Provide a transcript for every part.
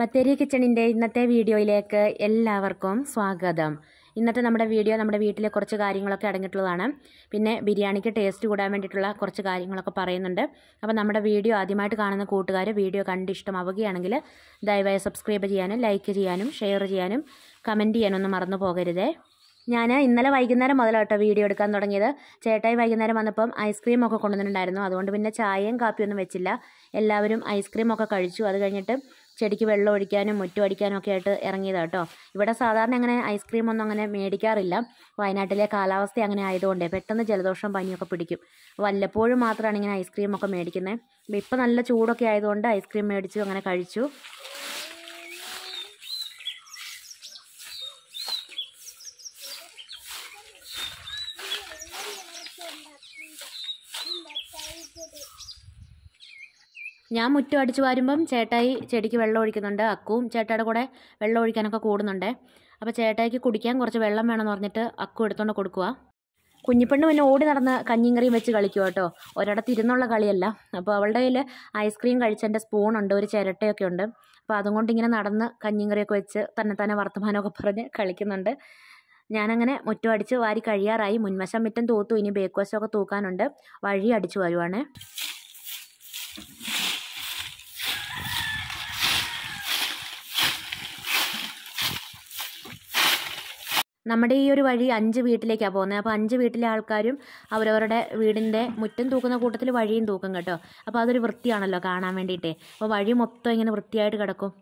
ബത്തേരി കിച്ചണിൻ്റെ ഇന്നത്തെ വീഡിയോയിലേക്ക് എല്ലാവർക്കും സ്വാഗതം ഇന്നത്തെ നമ്മുടെ വീഡിയോ നമ്മുടെ വീട്ടിലെ കുറച്ച് കാര്യങ്ങളൊക്കെ അടങ്ങിയിട്ടുള്ളതാണ് പിന്നെ ബിരിയാണിക്ക് ടേസ്റ്റ് കൂടാൻ വേണ്ടിയിട്ടുള്ള കുറച്ച് കാര്യങ്ങളൊക്കെ പറയുന്നുണ്ട് അപ്പോൾ നമ്മുടെ വീഡിയോ ആദ്യമായിട്ട് കാണുന്ന കൂട്ടുകാർ വീഡിയോ കണ്ട് ഇഷ്ടമാവുകയാണെങ്കിൽ ദയവായി സബ്സ്ക്രൈബ് ചെയ്യാനും ലൈക്ക് ചെയ്യാനും ഷെയർ ചെയ്യാനും കമൻറ്റ് ചെയ്യാനൊന്നും മറന്നു പോകരുതേ ഞാൻ ഇന്നലെ വൈകുന്നേരം മുതലാട്ടോ വീഡിയോ എടുക്കാൻ തുടങ്ങിയത് ചേട്ടായി വൈകുന്നേരം വന്നപ്പം ഐസ്ക്രീം ഒക്കെ കൊണ്ടുവന്നിട്ടുണ്ടായിരുന്നു അതുകൊണ്ട് പിന്നെ ചായയും കാപ്പിയൊന്നും വെച്ചില്ല എല്ലാവരും ഐസ്ക്രീം ഒക്കെ കഴിച്ചു അത് കഴിഞ്ഞിട്ട് ചെടിക്ക് വെള്ളം ഒഴിക്കാനും മുറ്റം അടിക്കാനും ഒക്കെ ആയിട്ട് ഇറങ്ങിയതാണ് കേട്ടോ ഇവിടെ സാധാരണ അങ്ങനെ ഐസ്ക്രീം ഒന്നും അങ്ങനെ മേടിക്കാറില്ല വയനാട്ടിലെ കാലാവസ്ഥ അങ്ങനെ ആയതുകൊണ്ട് പെട്ടെന്ന് ജലദോഷം പനിയൊക്കെ പിടിക്കും വല്ലപ്പോഴും മാത്രമാണ് ഇങ്ങനെ ഐസ്ക്രീം ഒക്കെ മേടിക്കുന്നത് ഇപ്പം നല്ല ചൂടൊക്കെ ആയതുകൊണ്ട് ഐസ്ക്രീം മേടിച്ചു അങ്ങനെ കഴിച്ചു ഞാൻ മുറ്റം അടിച്ചു വാരുമ്പം ചേട്ടായി ചെടിക്ക് വെള്ളം ഒഴിക്കുന്നുണ്ട് അക്കുവും ചേട്ടായുടെ കൂടെ വെള്ളം ഒഴിക്കാനൊക്കെ കൂടുന്നുണ്ട് അപ്പോൾ ചേട്ടായിക്ക് കുടിക്കാൻ കുറച്ച് വെള്ളം വേണമെന്ന് പറഞ്ഞിട്ട് അക്കു എടുത്തുകൊണ്ട് കൊടുക്കുക കുഞ്ഞിപ്പെണ്ണ് പിന്നെ ഓടി നടന്ന് കഞ്ഞിയും കറിയും വെച്ച് കളിക്കുക കേട്ടോ ഒരിടത്ത് ഇരുന്നുള്ള കളിയല്ല അപ്പോൾ അവളുടെ കയ്യിൽ ഐസ്ക്രീം കഴിച്ചതിൻ്റെ സ്പൂണുണ്ട് ഒരു ചിരട്ടയൊക്കെ ഉണ്ട് അപ്പോൾ അതും കൊണ്ട് ഇങ്ങനെ നടന്ന് കഞ്ഞിയും കറിയൊക്കെ വെച്ച് തന്നെ തന്നെ വർത്തമാനമൊക്കെ പറഞ്ഞ് കളിക്കുന്നുണ്ട് ഞാനങ്ങനെ മുറ്റം അടിച്ച് വാരി കഴിയാറായി മുൻവശം മുറ്റം തൂത്തു ഇനി ബേക്ക് വശമൊക്കെ തൂക്കാനുണ്ട് വഴി അടിച്ചു വരുവാണ് നമ്മുടെ ഈ ഒരു വഴി അഞ്ച് വീട്ടിലേക്കാണ് പോകുന്നത് അപ്പോൾ അഞ്ച് വീട്ടിലെ ആൾക്കാരും അവരവരുടെ വീടിൻ്റെ മുറ്റം തൂക്കുന്ന കൂട്ടത്തിൽ വഴിയും തൂക്കും കേട്ടോ അപ്പോൾ അതൊരു വൃത്തിയാണല്ലോ കാണാൻ വേണ്ടിയിട്ട് അപ്പോൾ വഴി മൊത്തം ഇങ്ങനെ വൃത്തിയായിട്ട് കിടക്കും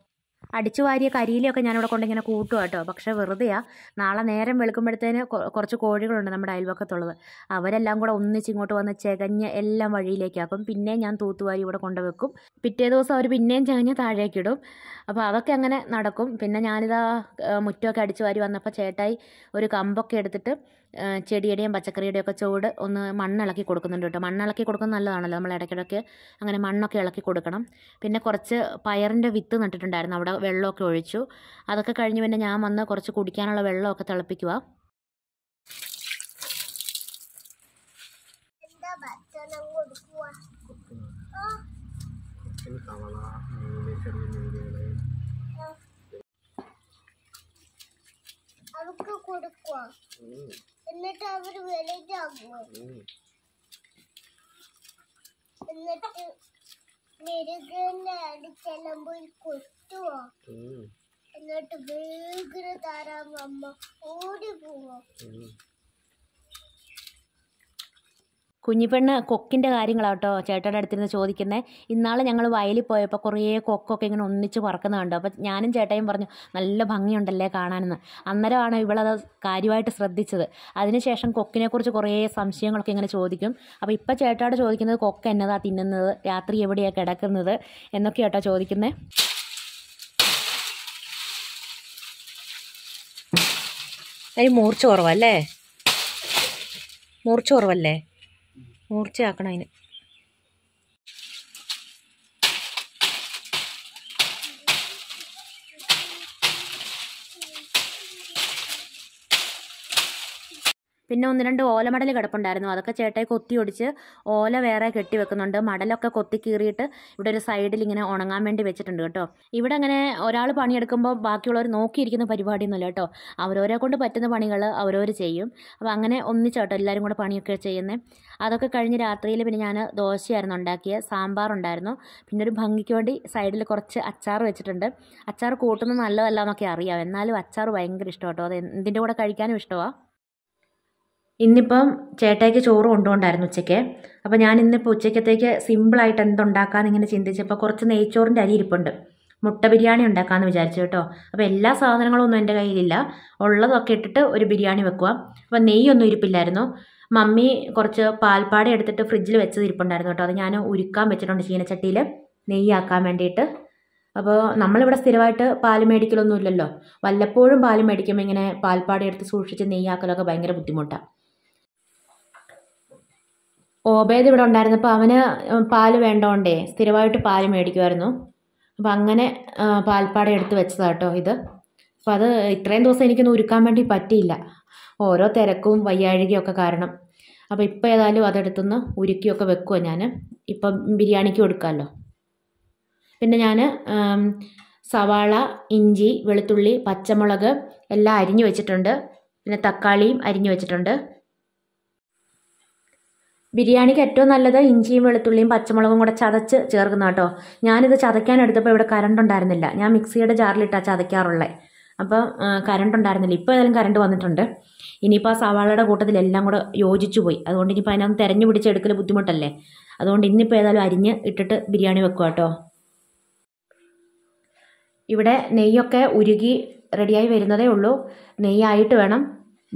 അടിച്ചു വാരിയ കരിയിലൊക്കെ ഞാനിവിടെ കൊണ്ട് ഇങ്ങനെ കൂട്ടുക കേട്ടോ പക്ഷേ വെറുതെയാ നാളെ നേരം വെളുക്കുമ്പോഴത്തേന് കുറച്ച് കോഴികളുണ്ട് നമ്മുടെ അയൽവക്കത്തുള്ളത് അവരെല്ലാം കൂടെ ഒന്നിച്ച് ഇങ്ങോട്ട് വന്ന് ചകഞ്ഞ് എല്ലാം വഴിയിലേക്കാക്കും പിന്നെ ഞാൻ തൂത്തുവാരി ഇവിടെ കൊണ്ടുവെക്കും പിറ്റേ ദിവസം അവർ പിന്നെയും ചകഞ്ഞ് താഴേക്കിടും അപ്പോൾ അതൊക്കെ അങ്ങനെ നടക്കും പിന്നെ ഞാനിതാ മുറ്റമൊക്കെ അടിച്ചു വാരി വന്നപ്പോൾ ചേട്ടായി ഒരു കമ്പൊക്കെ എടുത്തിട്ട് ചെടിയുടെയും പച്ചക്കറിയുടെയും ഒക്കെ ചുവട് ഒന്ന് മണ്ണിളക്കി കൊടുക്കുന്നുണ്ട് കേട്ടോ മണ്ണിളക്കി കൊടുക്കുന്നത് നല്ലതാണല്ലോ നമ്മൾ ഇടയ്ക്കിടയ്ക്ക് അങ്ങനെ മണ്ണൊക്കെ ഇളക്കി കൊടുക്കണം പിന്നെ കുറച്ച് പയറിൻ്റെ വിത്ത് നട്ടിട്ടുണ്ടായിരുന്നു അവിടെ വെള്ളമൊക്കെ ഒഴിച്ചു അതൊക്കെ കഴിഞ്ഞ് പിന്നെ ഞാൻ വന്ന് കുറച്ച് കുടിക്കാനുള്ള വെള്ളമൊക്കെ തിളപ്പിക്കുക കൊടുക്കുക കൊടുക്കുക എന്നിട്ട് അവർ വലുതാകുക എന്നിട്ട് മെരുകന്റെ അടിച്ചെല്ലുമ്പോൾ കൊത്തുക എന്നിട്ട് വേഗം തരാൻ ഓടി പോവാ കുഞ്ഞിപ്പെണ്ണ് കൊക്കിൻ്റെ കാര്യങ്ങളാട്ടോ ചേട്ടയുടെ അടുത്തിരുന്ന് ചോദിക്കുന്നത് ഇന്നാളെ ഞങ്ങൾ വയലിൽ പോയപ്പോൾ കുറേ കൊക്കൊക്കെ ഇങ്ങനെ ഒന്നിച്ച് പറക്കുന്നത് കണ്ടു അപ്പോൾ ഞാനും ചേട്ടയും പറഞ്ഞു നല്ല ഭംഗിയുണ്ടല്ലേ കാണാനെന്ന് അന്നേരമാണ് ഇവളത് കാര്യമായിട്ട് ശ്രദ്ധിച്ചത് അതിനുശേഷം കൊക്കിനെക്കുറിച്ച് കുറേ സംശയങ്ങളൊക്കെ ഇങ്ങനെ ചോദിക്കും അപ്പോൾ ഇപ്പോൾ ചേട്ടായിട്ട് ചോദിക്കുന്നത് കൊക്ക് എന്നതാ തിന്നുന്നത് രാത്രി എവിടെയാണ് കിടക്കുന്നത് എന്നൊക്കെയാട്ടോ ചോദിക്കുന്നത് അതിന് മൂർച്ച കുറവല്ലേ മൂർച്ച കുറവല്ലേ മൂർച്ചയാക്കണം അതിന് പിന്നെ ഒന്ന് രണ്ട് ഓലമടൽ കിടപ്പുണ്ടായിരുന്നു അതൊക്കെ ചേട്ടായി കൊത്തി ഒടിച്ച് ഓല വേറെ കെട്ടി വെക്കുന്നുണ്ട് മടലൊക്കെ കൊത്തി കീറിയിട്ട് ഇവിടെ ഒരു സൈഡിൽ ഇങ്ങനെ ഉണങ്ങാൻ വേണ്ടി വെച്ചിട്ടുണ്ട് കേട്ടോ ഇവിടെ അങ്ങനെ ഒരാൾ പണിയെടുക്കുമ്പോൾ ബാക്കിയുള്ളവർ നോക്കിയിരിക്കുന്ന പരിപാടിയൊന്നുമില്ല കേട്ടോ അവരോരെ കൊണ്ട് പറ്റുന്ന പണികൾ അവരോർ ചെയ്യും അപ്പോൾ അങ്ങനെ ഒന്നിച്ചോട്ടോ എല്ലാവരും കൂടെ പണിയൊക്കെ ചെയ്യുന്നത് അതൊക്കെ കഴിഞ്ഞ് രാത്രിയിൽ പിന്നെ ഞാൻ ദോശയായിരുന്നു ഉണ്ടാക്കിയത് സാമ്പാറുണ്ടായിരുന്നു പിന്നെ ഒരു ഭംഗിക്ക് വേണ്ടി സൈഡിൽ കുറച്ച് അച്ചാർ വെച്ചിട്ടുണ്ട് അച്ചാർ കൂട്ടുന്നത് നല്ലതല്ല എന്നൊക്കെ അറിയാം എന്നാലും അച്ചാർ ഭയങ്കര ഇഷ്ടമാണ് കേട്ടോ അത് എന്തിൻ്റെ കൂടെ കഴിക്കാനും ഇഷ്ടമാണ് ഇന്നിപ്പം ചേട്ടായിക്ക് ചോറ് കൊണ്ടുപോകണ്ടായിരുന്നു ഉച്ചയ്ക്ക് അപ്പോൾ ഞാൻ ഇന്നിപ്പോൾ ഉച്ചയ്ക്കത്തേക്ക് സിമ്പിളായിട്ട് എന്തുണ്ടാക്കാമെന്ന് ഇങ്ങനെ ചിന്തിച്ചപ്പോൾ കുറച്ച് നെയ്ച്ചോറിൻ്റെ അരി ഇരിപ്പുണ്ട് മുട്ട ബിരിയാണി ഉണ്ടാക്കാമെന്ന് വിചാരിച്ചു കേട്ടോ അപ്പോൾ എല്ലാ സാധനങ്ങളും ഒന്നും എൻ്റെ കയ്യിലില്ല ഉള്ളതൊക്കെ ഇട്ടിട്ട് ഒരു ബിരിയാണി വെക്കുക അപ്പോൾ നെയ്യൊന്നും ഇരിപ്പില്ലായിരുന്നു മമ്മി കുറച്ച് പാൽപ്പാട എടുത്തിട്ട് ഫ്രിഡ്ജിൽ വെച്ചത് ഇരിപ്പുണ്ടായിരുന്നു കേട്ടോ അത് ഞാൻ ഉരുക്കാൻ വെച്ചിട്ടുണ്ട് ചീനച്ചട്ടിയിൽ നെയ്യാക്കാൻ വേണ്ടിയിട്ട് അപ്പോൾ നമ്മളിവിടെ സ്ഥിരമായിട്ട് പാൽ മേടിക്കലൊന്നുമില്ലല്ലോ വല്ലപ്പോഴും പാല് മേടിക്കുമ്പോൾ ഇങ്ങനെ പാൽപ്പാട എടുത്ത് സൂക്ഷിച്ച് നെയ്യാക്കലൊക്കെ ഭയങ്കര ബുദ്ധിമുട്ടാണ് ഓബേദ് ഇവിടെ ഉണ്ടായിരുന്നപ്പോൾ അവന് പാല് വേണ്ടോണ്ടേ സ്ഥിരമായിട്ട് പാല് മേടിക്കുമായിരുന്നു അപ്പം അങ്ങനെ പാൽപ്പാടം എടുത്ത് വെച്ചതാണ് കേട്ടോ ഇത് അപ്പം അത് ഇത്രയും ദിവസം എനിക്കൊന്നും ഒരുക്കാൻ വേണ്ടി പറ്റിയില്ല ഓരോ തിരക്കും വയ്യാഴികയൊക്കെ കാരണം അപ്പോൾ ഇപ്പോൾ ഏതായാലും അതെടുത്തുനിന്ന് ഉരുക്കിയൊക്കെ വെക്കുമോ ഞാൻ ഇപ്പം ബിരിയാണിക്ക് കൊടുക്കാമല്ലോ പിന്നെ ഞാൻ സവാള ഇഞ്ചി വെളുത്തുള്ളി പച്ചമുളക് എല്ലാം അരിഞ്ഞു വെച്ചിട്ടുണ്ട് പിന്നെ തക്കാളിയും അരിഞ്ഞു വെച്ചിട്ടുണ്ട് ബിരിയാണിക്ക് ഏറ്റവും നല്ലത് ഇഞ്ചിയും വെളുത്തുള്ളിയും പച്ചമുളകും കൂടെ ചതച്ച് ചേർക്കുന്ന കേട്ടോ ഞാനിത് ചതയ്ക്കാൻ എടുത്തപ്പോൾ ഇവിടെ കറണ്ട് ഉണ്ടായിരുന്നില്ല ഞാൻ മിക്സിയുടെ ജാറിലിട്ടാണ് ചതയ്ക്കാറുള്ളത് അപ്പോൾ കറണ്ട് ഉണ്ടായിരുന്നില്ല ഇപ്പോൾ ഏതായാലും കറണ്ട് വന്നിട്ടുണ്ട് ഇനിയിപ്പോൾ ആ സവാളയുടെ കൂട്ടത്തിൽ എല്ലാം കൂടെ യോജിച്ചു പോയി അതുകൊണ്ട് ഇനിയിപ്പോൾ അതിനകത്ത് തിരഞ്ഞു പിടിച്ചെടുക്കൽ ബുദ്ധിമുട്ടല്ലേ അതുകൊണ്ട് ഇന്നിപ്പോൾ ഏതായാലും അരിഞ്ഞ് ഇട്ടിട്ട് ബിരിയാണി വെക്കുക കേട്ടോ ഇവിടെ നെയ്യൊക്കെ ഉരുകി റെഡിയായി വരുന്നതേ ഉള്ളൂ നെയ്യായിട്ട് വേണം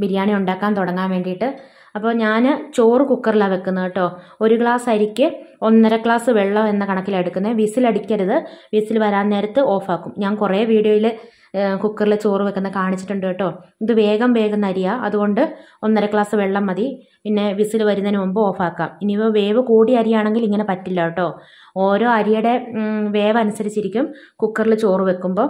ബിരിയാണി ഉണ്ടാക്കാൻ തുടങ്ങാൻ വേണ്ടിയിട്ട് അപ്പോൾ ഞാൻ ചോറ് കുക്കറിലാണ് വെക്കുന്നത് കേട്ടോ ഒരു ഗ്ലാസ് അരിക്ക് ഒന്നര ഗ്ലാസ് വെള്ളം എന്ന കണക്കിലാണ് എടുക്കുന്നത് വിസിലടിക്കരുത് വിസിൽ വരാൻ നേരത്ത് ഓഫാക്കും ഞാൻ കുറേ വീഡിയോയിൽ കുക്കറിൽ ചോറ് വെക്കുന്ന കാണിച്ചിട്ടുണ്ട് കേട്ടോ ഇത് വേഗം വേഗം അരിയാണ് അതുകൊണ്ട് ഒന്നര ഗ്ലാസ് വെള്ളം മതി പിന്നെ വിസിൽ വരുന്നതിന് മുമ്പ് ഓഫാക്കാം ഇനിയിപ്പോൾ വേവ് കൂടിയ അരിയാണെങ്കിൽ ഇങ്ങനെ പറ്റില്ല കേട്ടോ ഓരോ അരിയുടെ വേവ് അനുസരിച്ചിരിക്കും കുക്കറിൽ ചോറ് വെക്കുമ്പോൾ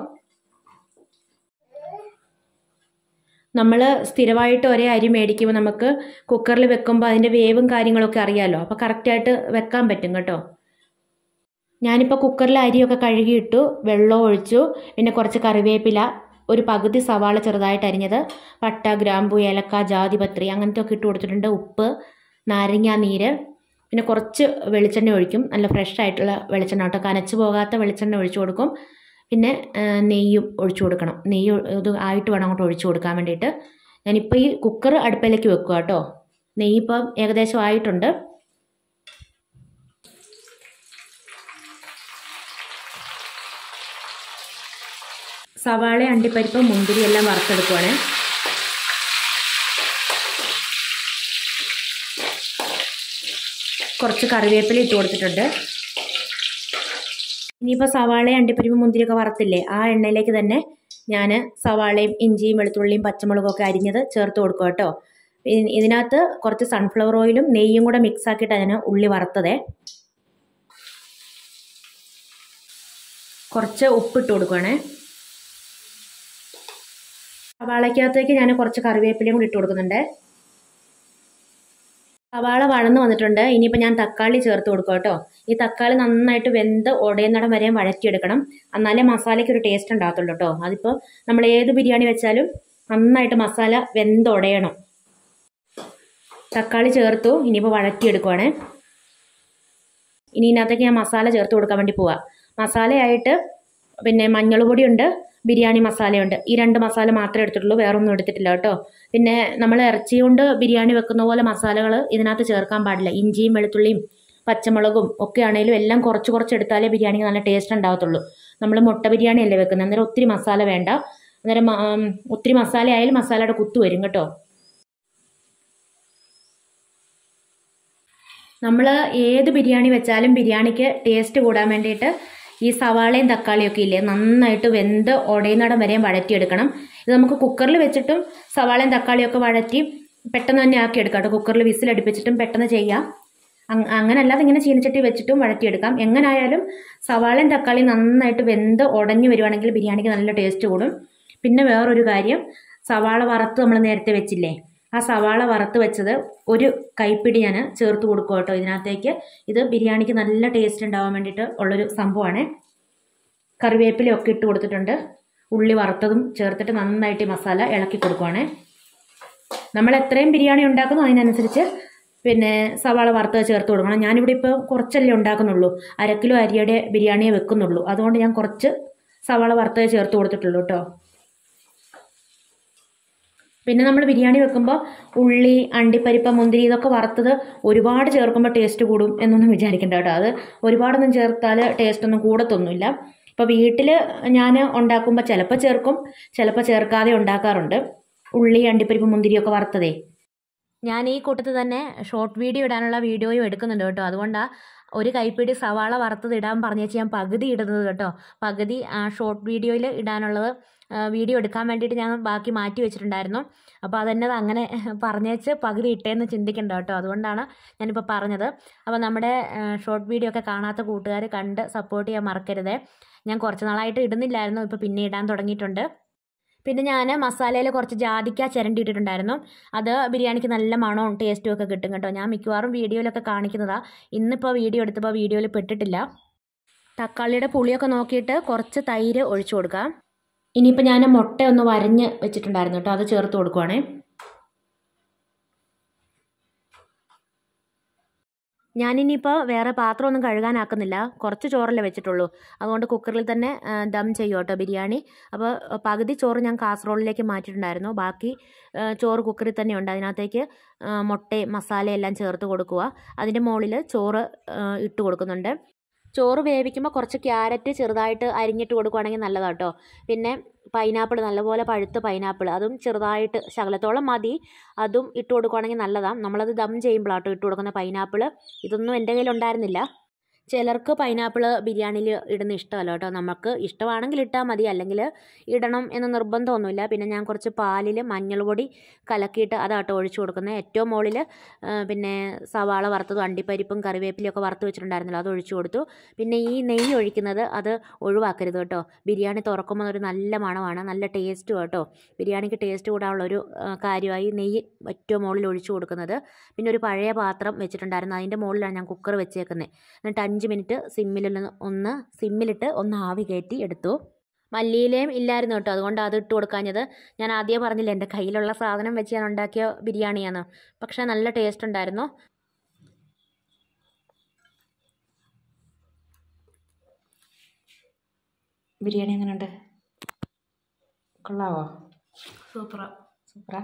നമ്മൾ സ്ഥിരമായിട്ട് ഒരേ അരി മേടിക്കുമ്പോൾ നമുക്ക് കുക്കറിൽ വെക്കുമ്പോൾ അതിൻ്റെ വേവും കാര്യങ്ങളൊക്കെ അറിയാമല്ലോ അപ്പോൾ കറക്റ്റായിട്ട് വെക്കാൻ പറ്റും കേട്ടോ ഞാനിപ്പോൾ കുക്കറിൽ അരിയൊക്കെ കഴുകിയിട്ടു വെള്ളം ഒഴിച്ചു പിന്നെ കുറച്ച് കറിവേപ്പില ഒരു പകുതി സവാള ചെറുതായിട്ട് അരിഞ്ഞത് പട്ട ഗ്രാമ്പു ഏലക്ക ജാതിപത്രി അങ്ങനത്തെ ഒക്കെ ഇട്ട് കൊടുത്തിട്ടുണ്ട് ഉപ്പ് നാരങ്ങ നീര് പിന്നെ കുറച്ച് വെളിച്ചെണ്ണ ഒഴിക്കും നല്ല ഫ്രഷ് ആയിട്ടുള്ള വെളിച്ചെണ്ണ കേട്ടോ കനച്ചു പോകാത്ത വെളിച്ചെണ്ണ ഒഴിച്ചു കൊടുക്കും പിന്നെ നെയ്യും ഒഴിച്ചു കൊടുക്കണം നെയ്യ് ഇത് ആയിട്ട് വേണം അങ്ങോട്ട് ഒഴിച്ചു കൊടുക്കാൻ വേണ്ടിയിട്ട് ഞാനിപ്പോൾ ഈ കുക്കർ അടുപ്പിലേക്ക് വെക്കുക കേട്ടോ നെയ്യ് ഇപ്പം ഏകദേശം ആയിട്ടുണ്ട് സവാള അണ്ടിപ്പരിപ്പ് മുന്തിരി എല്ലാം വറുത്തെടുക്കുവാണേ കുറച്ച് കറിവേപ്പില ഇട്ട് കൊടുത്തിട്ടുണ്ട് ഇനിയിപ്പോൾ സവാളയും അണ്ടിപ്പരിപ്പ് മുന്തിരിയൊക്കെ വറുത്തില്ലേ ആ എണ്ണയിലേക്ക് തന്നെ ഞാൻ സവാളയും ഇഞ്ചിയും വെളുത്തുള്ളിയും പച്ചമുളകും ഒക്കെ അരിഞ്ഞത് ചേർത്ത് കൊടുക്കും കേട്ടോ ഇതിനകത്ത് കുറച്ച് സൺഫ്ലവർ ഓയിലും നെയ്യും കൂടെ മിക്സ് ആക്കിയിട്ട് ഞാൻ ഉള്ളി വറുത്തതേ കുറച്ച് ഉപ്പിട്ട് കൊടുക്കുവാണേ സവാളയ്ക്കകത്തേക്ക് ഞാൻ കുറച്ച് കറിവേപ്പിലയും കൂടി ഇട്ട് കൊടുക്കുന്നുണ്ട് സവാള വഴന്ന് വന്നിട്ടുണ്ട് ഇനിയിപ്പോൾ ഞാൻ തക്കാളി ചേർത്ത് കൊടുക്കും കേട്ടോ ഈ തക്കാളി നന്നായിട്ട് വെന്ത് ഉടയുന്നിടം വരെയും വഴറ്റിയെടുക്കണം എന്നാലേ മസാലയ്ക്ക് ഒരു ടേസ്റ്റ് ഉണ്ടാകത്തുള്ളൂ കേട്ടോ അതിപ്പോൾ നമ്മൾ ഏത് ബിരിയാണി വെച്ചാലും നന്നായിട്ട് മസാല വെന്ത് ഉടയണം തക്കാളി ചേർത്തു ഇനിയിപ്പോൾ വഴറ്റിയെടുക്കുവാണ് ഇനി ഇതിനകത്തേക്ക് ഞാൻ മസാല ചേർത്ത് കൊടുക്കാൻ വേണ്ടി പോവാം മസാലയായിട്ട് പിന്നെ മഞ്ഞൾ പൊടിയുണ്ട് ബിരിയാണി മസാലയുണ്ട് ഈ രണ്ട് മസാല മാത്രമേ എടുത്തിട്ടുള്ളൂ വേറൊന്നും എടുത്തിട്ടില്ല കേട്ടോ പിന്നെ നമ്മൾ ഇറച്ചി കൊണ്ട് ബിരിയാണി വെക്കുന്ന പോലെ മസാലകൾ ഇതിനകത്ത് ചേർക്കാൻ പാടില്ല ഇഞ്ചിയും വെളുത്തുള്ളിയും പച്ചമുളകും ഒക്കെ ആണെങ്കിലും എല്ലാം കുറച്ച് കുറച്ച് എടുത്താലേ ബിരിയാണിക്ക് നല്ല ടേസ്റ്റ് ഉണ്ടാകത്തുള്ളൂ നമ്മൾ മുട്ട ബിരിയാണി അല്ലേ വെക്കുന്നത് അന്നേരം ഒത്തിരി മസാല വേണ്ട അന്നേരം ഒത്തിരി മസാല ആയാലും മസാലയുടെ കുത്തു വരും കേട്ടോ നമ്മൾ ഏത് ബിരിയാണി വെച്ചാലും ബിരിയാണിക്ക് ടേസ്റ്റ് കൂടാൻ വേണ്ടിയിട്ട് ഈ സവാളയും തക്കാളിയും ഒക്കെ ഇല്ലേ നന്നായിട്ട് വെന്ത് ഉടയുന്നിടം വരെയും വഴറ്റിയെടുക്കണം ഇത് നമുക്ക് കുക്കറിൽ വെച്ചിട്ടും സവാളയും തക്കാളിയും ഒക്കെ വഴറ്റി പെട്ടെന്ന് തന്നെ ആക്കിയെടുക്കാം കേട്ടോ കുക്കറിൽ വിസിലടുപ്പിച്ചിട്ടും പെട്ടെന്ന് ചെയ്യാം അങ്ങനെ ഇങ്ങനെ ചീനച്ചട്ടി വെച്ചിട്ടും വഴറ്റിയെടുക്കാം എങ്ങനായാലും സവാളയും തക്കാളിയും നന്നായിട്ട് വെന്ത് ഉടഞ്ഞു വരുവാണെങ്കിൽ ബിരിയാണിക്ക് നല്ല ടേസ്റ്റ് കൂടും പിന്നെ വേറൊരു കാര്യം സവാള വറുത്ത് നമ്മൾ നേരത്തെ വെച്ചില്ലേ ആ സവാള വറുത്ത് വെച്ചത് ഒരു കൈപ്പിടി ഞാൻ ചേർത്ത് കൊടുക്കുക കേട്ടോ ഇതിനകത്തേക്ക് ഇത് ബിരിയാണിക്ക് നല്ല ടേസ്റ്റ് ഉണ്ടാവാൻ വേണ്ടിയിട്ട് ഉള്ളൊരു സംഭവമാണ് കറിവേപ്പിലയൊക്കെ ഇട്ട് കൊടുത്തിട്ടുണ്ട് ഉള്ളി വറുത്തതും ചേർത്തിട്ട് നന്നായിട്ട് മസാല ഇളക്കി കൊടുക്കുവാണേ നമ്മൾ എത്രയും ബിരിയാണി ഉണ്ടാക്കുന്നു അതിനനുസരിച്ച് പിന്നെ സവാള വറുത്തത് ചേർത്ത് കൊടുക്കണം ഞാനിവിടെ ഇപ്പോൾ കുറച്ചല്ലേ ഉണ്ടാക്കുന്നുള്ളൂ അരക്കിലോ കിലോ അരിയുടെ ബിരിയാണിയെ വെക്കുന്നുള്ളൂ അതുകൊണ്ട് ഞാൻ കുറച്ച് സവാള വറുത്തത് ചേർത്ത് കൊടുത്തിട്ടുള്ളൂ കേട്ടോ പിന്നെ നമ്മൾ ബിരിയാണി വെക്കുമ്പോൾ ഉള്ളി അണ്ടിപ്പരിപ്പ് മുന്തിരി ഇതൊക്കെ വറുത്തത് ഒരുപാട് ചേർക്കുമ്പോൾ ടേസ്റ്റ് കൂടും എന്നൊന്നും വിചാരിക്കേണ്ട കേട്ടോ അത് ഒരുപാടൊന്നും ചേർത്താൽ ടേസ്റ്റ് ഒന്നും കൂടത്തൊന്നുമില്ല ഇപ്പോൾ വീട്ടിൽ ഞാൻ ഉണ്ടാക്കുമ്പോൾ ചിലപ്പോൾ ചേർക്കും ചിലപ്പോൾ ചേർക്കാതെ ഉണ്ടാക്കാറുണ്ട് ഉള്ളി അണ്ടിപ്പരിപ്പ് മുന്തിരിയൊക്കെ വറുത്തതേ ഞാൻ ഈ കൂട്ടത്തിൽ തന്നെ ഷോർട്ട് വീഡിയോ ഇടാനുള്ള വീഡിയോയും എടുക്കുന്നുണ്ട് കേട്ടോ അതുകൊണ്ടാണ് ഒരു കൈപ്പിടി സവാള വറുത്തത് ഇടാൻ പറഞ്ഞേച്ച് ഞാൻ പകുതി ഇടുന്നത് കേട്ടോ പകുതി ആ ഷോർട്ട് വീഡിയോയിൽ ഇടാനുള്ളത് വീഡിയോ എടുക്കാൻ വേണ്ടിയിട്ട് ഞാൻ ബാക്കി മാറ്റി വെച്ചിട്ടുണ്ടായിരുന്നു അപ്പോൾ അതെന്നെ അങ്ങനെ പറഞ്ഞേച്ച് പകുതി ഇട്ടേന്ന് ചിന്തിക്കേണ്ട കേട്ടോ അതുകൊണ്ടാണ് ഞാനിപ്പോൾ പറഞ്ഞത് അപ്പോൾ നമ്മുടെ ഷോർട്ട് വീഡിയോ ഒക്കെ കാണാത്ത കൂട്ടുകാർ കണ്ട് സപ്പോർട്ട് ചെയ്യാൻ മറക്കരുതേ ഞാൻ കുറച്ച് നാളായിട്ട് ഇടുന്നില്ലായിരുന്നു ഇപ്പോൾ പിന്നെ ഇടാൻ തുടങ്ങിയിട്ടുണ്ട് പിന്നെ ഞാൻ മസാലയിൽ കുറച്ച് ജാതിക്ക ചിരണ്ടിയിട്ടിട്ടുണ്ടായിരുന്നു അത് ബിരിയാണിക്ക് നല്ല മണവും ടേസ്റ്റും ഒക്കെ കിട്ടും കേട്ടോ ഞാൻ മിക്കവാറും വീഡിയോയിലൊക്കെ കാണിക്കുന്നതാണ് ഇന്നിപ്പോൾ വീഡിയോ എടുത്തപ്പോൾ വീഡിയോയിൽ പെട്ടിട്ടില്ല തക്കാളിയുടെ പുളിയൊക്കെ നോക്കിയിട്ട് കുറച്ച് തൈര് ഒഴിച്ചു കൊടുക്കാം ഇനിയിപ്പോൾ ഞാൻ മുട്ട ഒന്ന് വരഞ്ഞ് വെച്ചിട്ടുണ്ടായിരുന്നു കേട്ടോ അത് ചേർത്ത് കൊടുക്കുവാണേ ഞാനിനിയിപ്പോൾ വേറെ പാത്രമൊന്നും കഴുകാനാക്കുന്നില്ല കുറച്ച് ചോറല്ലേ വെച്ചിട്ടുള്ളൂ അതുകൊണ്ട് കുക്കറിൽ തന്നെ ദം ചെയ്യും കേട്ടോ ബിരിയാണി അപ്പോൾ പകുതി ചോറ് ഞാൻ കാസറോളിലേക്ക് മാറ്റിയിട്ടുണ്ടായിരുന്നു ബാക്കി ചോറ് കുക്കറിൽ തന്നെയുണ്ട് അതിനകത്തേക്ക് മുട്ടയും മസാലയെല്ലാം ചേർത്ത് കൊടുക്കുക അതിൻ്റെ മുകളിൽ ചോറ് ഇട്ട് കൊടുക്കുന്നുണ്ട് ചോറ് വേവിക്കുമ്പോൾ കുറച്ച് ക്യാരറ്റ് ചെറുതായിട്ട് അരിഞ്ഞിട്ട് കൊടുക്കുകയാണെങ്കിൽ നല്ലതാണ് കേട്ടോ പിന്നെ പൈനാപ്പിൾ നല്ലപോലെ പഴുത്ത പൈനാപ്പിൾ അതും ചെറുതായിട്ട് ശകലത്തോളം മതി അതും ഇട്ട് കൊടുക്കുകയാണെങ്കിൽ നല്ലതാണ് നമ്മളത് ദം ചെയ്യുമ്പോഴാട്ടോ ഇട്ട് കൊടുക്കുന്ന പൈനാപ്പിൾ ഇതൊന്നും എൻ്റെ കയ്യിൽ ഉണ്ടായിരുന്നില്ല ചിലർക്ക് പൈനാപ്പിൾ ബിരിയാണിയിൽ ഇടുന്ന ഇഷ്ടമല്ല കേട്ടോ നമുക്ക് ഇഷ്ടമാണെങ്കിൽ ഇട്ടാൽ മതി അല്ലെങ്കിൽ ഇടണം എന്ന് നിർബന്ധമൊന്നുമില്ല പിന്നെ ഞാൻ കുറച്ച് പാലിൽ മഞ്ഞൾപൊടി കലക്കിയിട്ട് അതാട്ട് ഒഴിച്ചു കൊടുക്കുന്നത് ഏറ്റവും മുകളിൽ പിന്നെ സവാള വറുത്തതും അണ്ടിപ്പരിപ്പും ഒക്കെ വറുത്ത് വെച്ചിട്ടുണ്ടായിരുന്നല്ലോ അത് ഒഴിച്ചു കൊടുത്തു പിന്നെ ഈ നെയ്യ് ഒഴിക്കുന്നത് അത് ഒഴിവാക്കരുത് കേട്ടോ ബിരിയാണി തുറക്കുമ്പോൾ ഒരു നല്ല മണമാണ് നല്ല ടേസ്റ്റും കേട്ടോ ബിരിയാണിക്ക് ടേസ്റ്റ് കൂടാനുള്ളൊരു കാര്യമായി നെയ്യ് ഏറ്റവും മുകളിൽ ഒഴിച്ചു കൊടുക്കുന്നത് പിന്നെ ഒരു പഴയ പാത്രം വെച്ചിട്ടുണ്ടായിരുന്നു അതിൻ്റെ മുകളിലാണ് ഞാൻ കുക്കർ വെച്ചേക്കുന്നത് എന്നിട്ട് അഞ്ച് മിനിറ്റ് സിമ്മിലുള്ള ഒന്ന് സിമ്മിലിട്ട് ഒന്ന് ആവി കയറ്റി എടുത്തു മല്ലിയിലേയും ഇല്ലായിരുന്നു കേട്ടോ അതുകൊണ്ട് അത് ഇട്ട് കൊടുക്കാഞ്ഞത് ഞാൻ ആദ്യമേ പറഞ്ഞില്ല എൻ്റെ കയ്യിലുള്ള സാധനം വെച്ച് ഞാൻ ഉണ്ടാക്കിയ ബിരിയാണിയാണ് പക്ഷേ നല്ല ടേസ്റ്റ് ഉണ്ടായിരുന്നു ബിരിയാണി എങ്ങനെയുണ്ട് കൊള്ളാവോ സൂപ്പറാ സൂപ്പറാ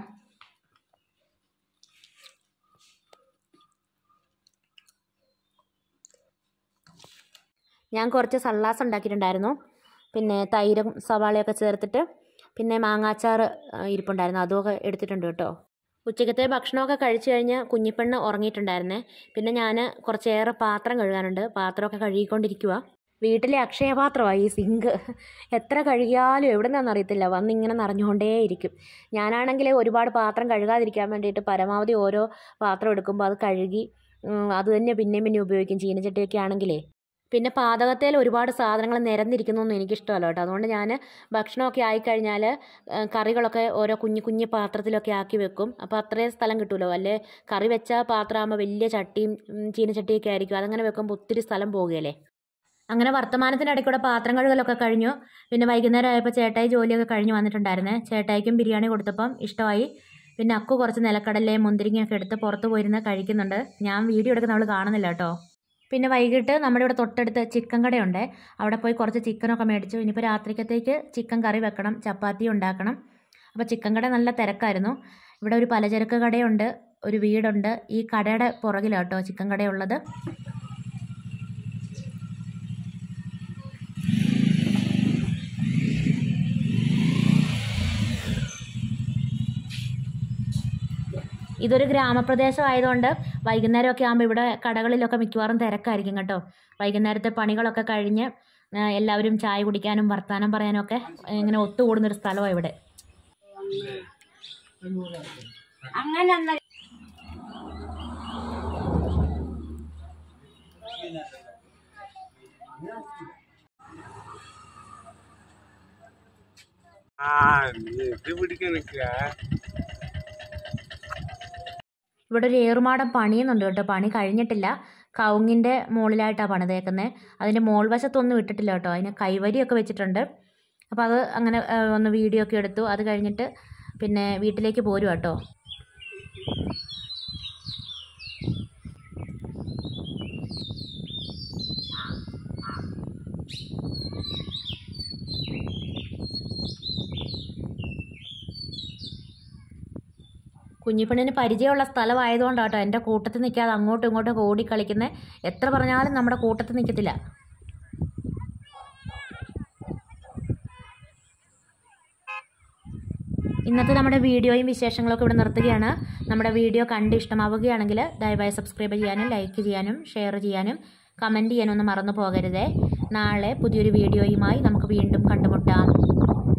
ഞാൻ കുറച്ച് സള്ളാസ് ഉണ്ടാക്കിയിട്ടുണ്ടായിരുന്നു പിന്നെ തൈരും സവാളയൊക്കെ ചേർത്തിട്ട് പിന്നെ മാങ്ങാച്ചാർ ഇരിപ്പുണ്ടായിരുന്നു അതുമൊക്കെ എടുത്തിട്ടുണ്ട് കേട്ടോ ഉച്ചക്കത്തെ ഭക്ഷണമൊക്കെ കഴിച്ചു കഴിഞ്ഞ് കുഞ്ഞിപ്പെണ്ണ് ഉറങ്ങിയിട്ടുണ്ടായിരുന്നേ പിന്നെ ഞാൻ കുറച്ചേറെ പാത്രം കഴുകാനുണ്ട് പാത്രമൊക്കെ കഴുകിക്കൊണ്ടിരിക്കുക വീട്ടിലെ അക്ഷയപാത്രമാണ് ഈ സിങ്ക് എത്ര കഴുകിയാലും എവിടെ നിന്നാണെന്ന് അറിയത്തില്ല വന്ന് ഇങ്ങനെ നിറഞ്ഞുകൊണ്ടേയിരിക്കും ഞാനാണെങ്കിൽ ഒരുപാട് പാത്രം കഴുകാതിരിക്കാൻ വേണ്ടിയിട്ട് പരമാവധി ഓരോ പാത്രം എടുക്കുമ്പോൾ അത് കഴുകി അത് തന്നെ പിന്നെയും പിന്നെ ഉപയോഗിക്കും ചീനച്ചട്ടിയൊക്കെ ആണെങ്കിലേ പിന്നെ പാതകത്തിൽ ഒരുപാട് സാധനങ്ങൾ നിരന്നിരിക്കുന്നൊന്നും എനിക്കിഷ്ടമല്ല കേട്ടോ അതുകൊണ്ട് ഞാൻ ഭക്ഷണമൊക്കെ ആയിക്കഴിഞ്ഞാൽ കറികളൊക്കെ ഓരോ കുഞ്ഞു കുഞ്ഞു പാത്രത്തിലൊക്കെ ആക്കി വെക്കും അപ്പോൾ അത്രയും സ്ഥലം കിട്ടുമല്ലോ അല്ലേ കറി വെച്ച പാത്രമാകുമ്പോൾ വലിയ ചട്ടിയും ചീനച്ചട്ടിയൊക്കെ ആയിരിക്കും അതങ്ങനെ വെക്കുമ്പോൾ ഒത്തിരി സ്ഥലം പോകുകയല്ലേ അങ്ങനെ വർത്തമാനത്തിൻ്റെ ഇടയ്ക്കൂടെ പാത്രം കഴുകലൊക്കെ കഴിഞ്ഞു പിന്നെ വൈകുന്നേരം ആയപ്പോൾ ചേട്ടായി ജോലിയൊക്കെ കഴിഞ്ഞ് വന്നിട്ടുണ്ടായിരുന്നേ ചേട്ടായിക്കും ബിരിയാണി കൊടുത്തപ്പം ഇഷ്ടമായി പിന്നെ അക്കു കുറച്ച് നിലക്കടലയും മുന്തിരിങ്ങയൊക്കെ എടുത്ത് പുറത്ത് പോയിരുന്ന് കഴിക്കുന്നുണ്ട് ഞാൻ വീഡിയോ എടുക്കുന്ന അവൾ കാണുന്നില്ല കേട്ടോ പിന്നെ വൈകിട്ട് നമ്മുടെ ഇവിടെ തൊട്ടടുത്ത് ചിക്കൻ കടയുണ്ട് അവിടെ പോയി കുറച്ച് ചിക്കനൊക്കെ മേടിച്ചു ഇനിയിപ്പോൾ രാത്രിക്കത്തേക്ക് ചിക്കൻ കറി വെക്കണം ചപ്പാത്തി ഉണ്ടാക്കണം അപ്പോൾ ചിക്കൻ കട നല്ല തിരക്കായിരുന്നു ഇവിടെ ഒരു പലചരക്ക് കടയുണ്ട് ഒരു വീടുണ്ട് ഈ കടയുടെ പുറകിലാട്ടോ ചിക്കൻ കടയുള്ളത് ഇതൊരു ഗ്രാമപ്രദേശം ആയതുകൊണ്ട് വൈകുന്നേരമൊക്കെ ആകുമ്പോൾ ഇവിടെ കടകളിലൊക്കെ മിക്കവാറും തിരക്കായിരിക്കും കേട്ടോ വൈകുന്നേരത്തെ പണികളൊക്കെ കഴിഞ്ഞ് എല്ലാവരും ചായ കുടിക്കാനും വർത്തമാനം പറയാനും ഒക്കെ ഇങ്ങനെ ഒത്തുകൂടുന്നൊരു സ്ഥലമാണ് ഇവിടെ അങ്ങനെ ആ ഇത് പിടിക്കാൻ നിൽക്കുക ഇവിടെ ഒരു ഏറുമാടം പണിയുന്നുണ്ട് കേട്ടോ പണി കഴിഞ്ഞിട്ടില്ല കവുങ്ങിൻ്റെ മുകളിലായിട്ടാണ് പണിതേക്കുന്നത് അതിൻ്റെ മോൾ വശത്തൊന്നും ഇട്ടിട്ടില്ല കേട്ടോ അതിന് കൈവരിയൊക്കെ വെച്ചിട്ടുണ്ട് അപ്പോൾ അത് അങ്ങനെ ഒന്ന് വീഡിയോ ഒക്കെ എടുത്തു അത് കഴിഞ്ഞിട്ട് പിന്നെ വീട്ടിലേക്ക് പോരുവാട്ടോ കുഞ്ഞിപ്പെണ്ണിന് പരിചയമുള്ള സ്ഥലമായതുകൊണ്ടാട്ടോ എൻ്റെ കൂട്ടത്തിൽ നിൽക്കാതെ അങ്ങോട്ടും ഇങ്ങോട്ടും ഓടി കളിക്കുന്നത് എത്ര പറഞ്ഞാലും നമ്മുടെ കൂട്ടത്തിൽ നിൽക്കത്തില്ല ഇന്നത്തെ നമ്മുടെ വീഡിയോയും വിശേഷങ്ങളൊക്കെ ഇവിടെ നിർത്തുകയാണ് നമ്മുടെ വീഡിയോ കണ്ട് ഇഷ്ടമാവുകയാണെങ്കിൽ ദയവായി സബ്സ്ക്രൈബ് ചെയ്യാനും ലൈക്ക് ചെയ്യാനും ഷെയർ ചെയ്യാനും കമൻറ്റ് ചെയ്യാനും ഒന്നും മറന്നു പോകരുതേ നാളെ പുതിയൊരു വീഡിയോയുമായി നമുക്ക് വീണ്ടും കണ്ടുമുട്ടാം